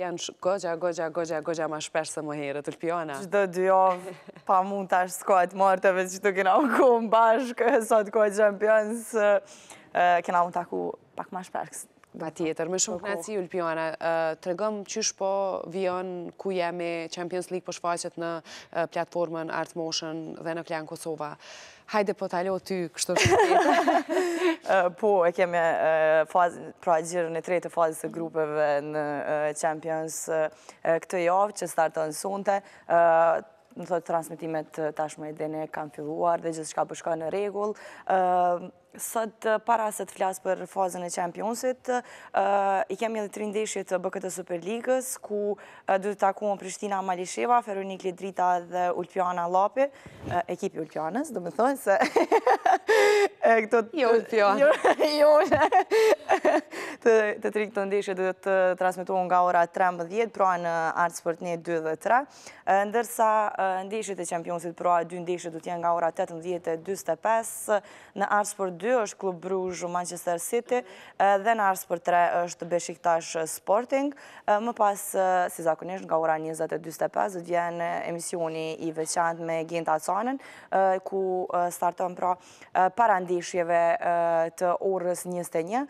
janë gogja, gogja, gogja, gogja ma shpesh se më herë, të lpiona. Qdo dyovë, pa mund të ashtë skojtë mërteve, që të kena u ku më bashkë, sot kojtë qëmpionës, kena mund të aku pak ma shpesh, Ba tjetër, me shumë po, knaci, po. Ulpiona, të regëm qysh po vion ku jemi Champions League po shfaqet në platformën Art Motion dhe në Klian Kosova. Hajde po talo ty kështu shumë. Po, e kemi pra gjirën e tretë fazës të grupeve në Champions këtë javë që startën sonte në thotë transmitimet të tashme e dene kanë filluar dhe gjithë po shka përshka në regullë. Sot, para se të flasë për fazën e Championsit, i kemi edhe të rindeshje të BKT Superligës, ku duhet të takuon Prishtina Malisheva, Feronik Lidrita dhe Ulpiana Lapi, ekipi Ulpianës, dhe më thonë se... Jo, Ulpianë. Jo, jo të trikë të ndeshe dhe të transmitohen nga ora 13, proa në Arts për të një 3 ndërsa ndeshe të qempionësit proa 2 ndeshe dhe të jenë nga ora 18-25, në Arts 2 është Klub Brugë Manchester City, dhe në Arts 3 është Beshiktash Sporting, më pas, si zakonisht, nga ora 22-25, dhe vjenë emisioni i veçant me Genta Canën, ku startëm pra parandeshjeve të orës 21,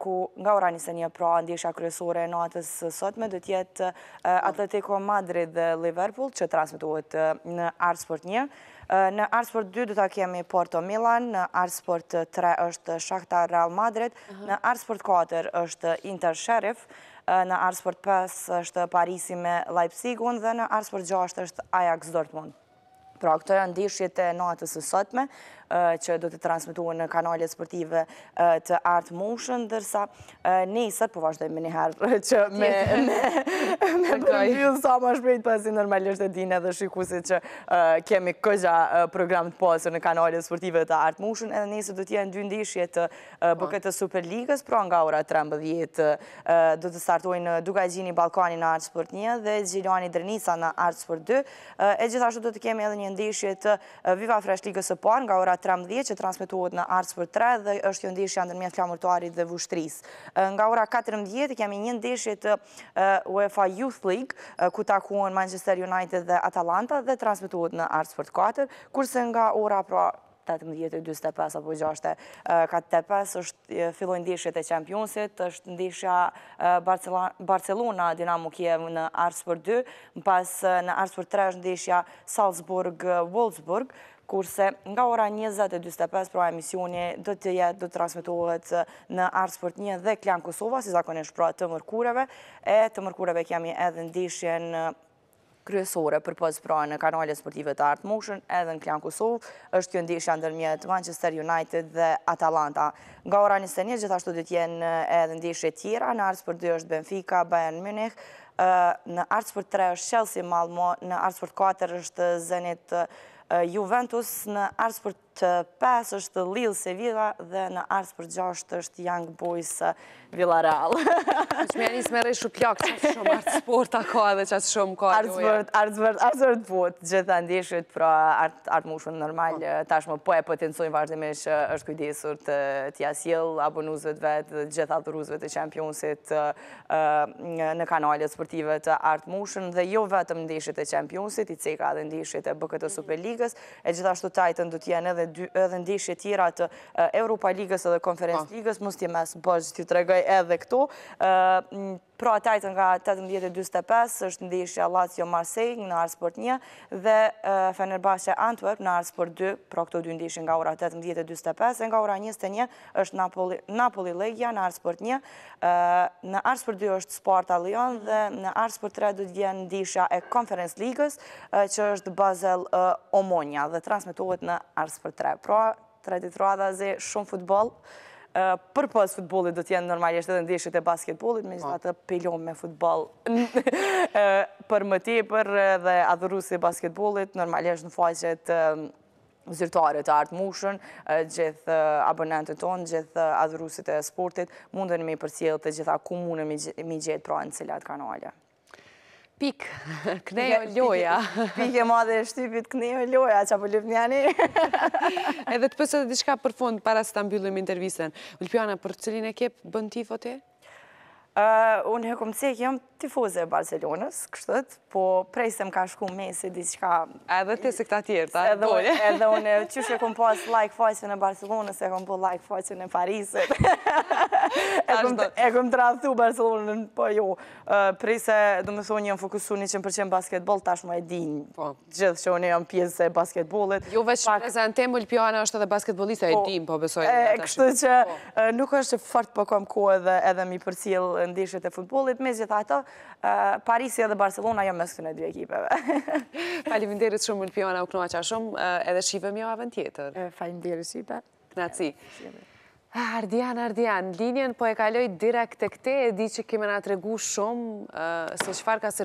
ku nga ora njëse një pra, ndjesha kryesore në atës sotme, dhe tjetë Atletico Madrid dhe Liverpool, që transmituhet në Artsport 1. Në Artsport 2 dhe ta kemi Porto Milan, në Artsport 3 është Shakhtar Real Madrid, në Artsport 4 është Inter Sheriff, në Artsport 5 është Parisi me Leipzigun dhe në Artsport 6 është Ajax Dortmund. Pra, këto e ndishjet e natës e sotme, që do të transmituar në kanalet sportive të Art Motion, dërsa nesër, po vazhdojmë njëherë që me përmjën sa ma shprejt pasi normalisht e dine dhe shikusit që kemi këgja program të posë në kanalet sportive të Art Motion, edhe nesër do t'jenë dy ndishje të bëket të Superligës, pra nga ora 13 do të startojnë duka gjini Balkani në Art Sport 1 dhe Gjiljani Drenica në Art Sport 2, e gjithashtu do të kemi edhe një ndishje të Viva Fresh Ligës e par nga ora 13 që transmituot në Arts për 3 dhe është jo ndeshja ndërmjet flamurtuarit dhe vushtris. Nga ora 14 kemi një ndeshje të UEFA Youth League ku takuon Manchester United dhe Atalanta dhe transmituot në Arts për 4, kurse nga ora pra 18.25 apo 6.45 është filloj ndeshjet e Championsit, është ndeshja Barcelona Dinamo Kiev në Arsëpër 2, në pas në Arsëpër 3 është ndeshja Salzburg-Wolzburg, kurse nga ora 20.25 pro emisioni do të jetë, do të transmitohet në Artsport 1 dhe Klan Kosova, si zakon e shpra të mërkureve, e të mërkureve kemi edhe në në kryesore për pozë pra në kanale sportive të Art Motion, edhe në Klan Kosovë, është kjo ndishja ndërmjet Manchester United dhe Atalanta. Nga ora 21, gjithashtu gjithashtu dhe tjenë edhe ndishje tjera, në Arts 2 është Benfica, Bayern Munich, në Arts 3 është Chelsea Malmo, në Arts 4 është Zenit Juventus në arsë të është Lil Sevilla dhe në ars për gjasht është Young Boys Villaral. Që me njësë me rrej pjak, që shumë artë sporta a ka dhe që shumë ka dhe sport, artë sport, artë sport, gjithë të pra artë normal, po. tashmë më po e potencojnë vazhdimisht është kujdesur të jasjel siel, abonuzvet vetë, gjithë atë të e qempionsit në kanalet sportive të artë dhe jo vetëm ndeshët e qempionsit, i ceka dhe ndeshët e bëkët e mhm. Super e gjithashtu tajtën dhëtë jenë edhe ndeshje tjera të Europa Ligës edhe Konferens po. Ligës, mështë jemë asë bëzë të të regoj edhe këtu, Pro atajtë nga 18.25 është ndishja Lazio Marseille në Arsport 1 dhe Fenerbahçe Antwerp në Arsport 2, pro këto dy ndishin nga ora 18.25 e nga ora 21 është Napoli Legia në Arsport 1, në Arsport 2 është Sparta Lyon dhe në Arsport 3 dhëtë vjen ndishja e Conference Ligës që është Basel Omonia dhe transmitohet në Arsport 3. Pro 3 ditroada zë shumë futbol. Eh, për pas futbolit do t'jenë normalisht edhe ndeshjet e basketbolit, me po. gjithatë pelon me futbol eh, për më tepër dhe adhurus e basketbolit, normalisht në faqet eh, zyrtare të artë mushën, gjithë abonantët tonë, gjithë adhurusit e sportit, mundën me i përcjel të gjitha ku mundën me gjithë pra në cilat kanale shpik, kënejo, loja. Shpik e madhe shtypit kënejo, loja, qa po lëpë Edhe të pësë edhe dishka për fund, para së të mbyllim intervjisen. Lëpjana, për cëllin e kepë bën tifo të? Uh, unë hekumë të sekë jam tifoze e Barcelonës, kështët, po prej se më ka shku me se diçka... Edhe të se këta tjerë, ta? Edhe unë, qështë e kom pas like faqën e Barcelonës, e kom po like faqën e Parisët. E kom të rathu Barcelonën, po jo. Prej se, do më thonë, jëmë fokusu një qënë përqenë basketbol, tash më e din po, gjithë që unë jëmë pjesë e basketbolet. Jo veç prezentem, Ulpiana është edhe basketbolista, e din, po, po besojnë. Kështë që po. nuk � Parisi edhe Barcelona jo mes këtën e dy ekipeve. Faleminderit shumë më lpiona, u knoa qa shumë, edhe shivëm jo avën tjetër. Faleminderit shqipe. Knaci. Ah, Ardian, Ardian, linjen po e kaloj direkt të këte, e di që kime nga të regu shumë se qëfar ka sërbë.